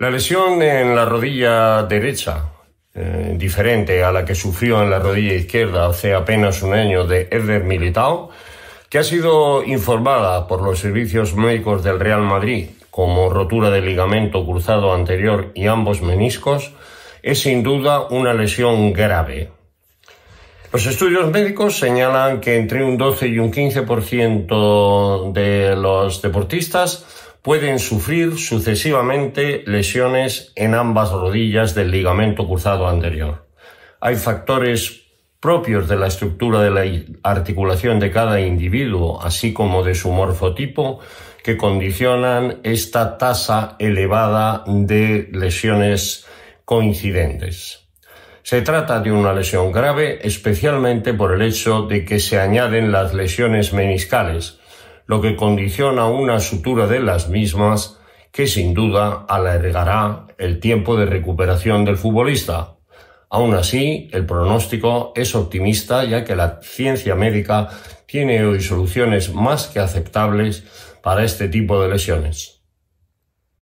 La lesión en la rodilla derecha, eh, diferente a la que sufrió en la rodilla izquierda hace apenas un año de Eder Militao, que ha sido informada por los servicios médicos del Real Madrid como rotura de ligamento cruzado anterior y ambos meniscos, es sin duda una lesión grave. Los estudios médicos señalan que entre un 12 y un 15% de los deportistas pueden sufrir sucesivamente lesiones en ambas rodillas del ligamento cruzado anterior. Hay factores propios de la estructura de la articulación de cada individuo, así como de su morfotipo, que condicionan esta tasa elevada de lesiones coincidentes. Se trata de una lesión grave, especialmente por el hecho de que se añaden las lesiones meniscales, lo que condiciona una sutura de las mismas que sin duda alargará el tiempo de recuperación del futbolista. Aún así, el pronóstico es optimista ya que la ciencia médica tiene hoy soluciones más que aceptables para este tipo de lesiones.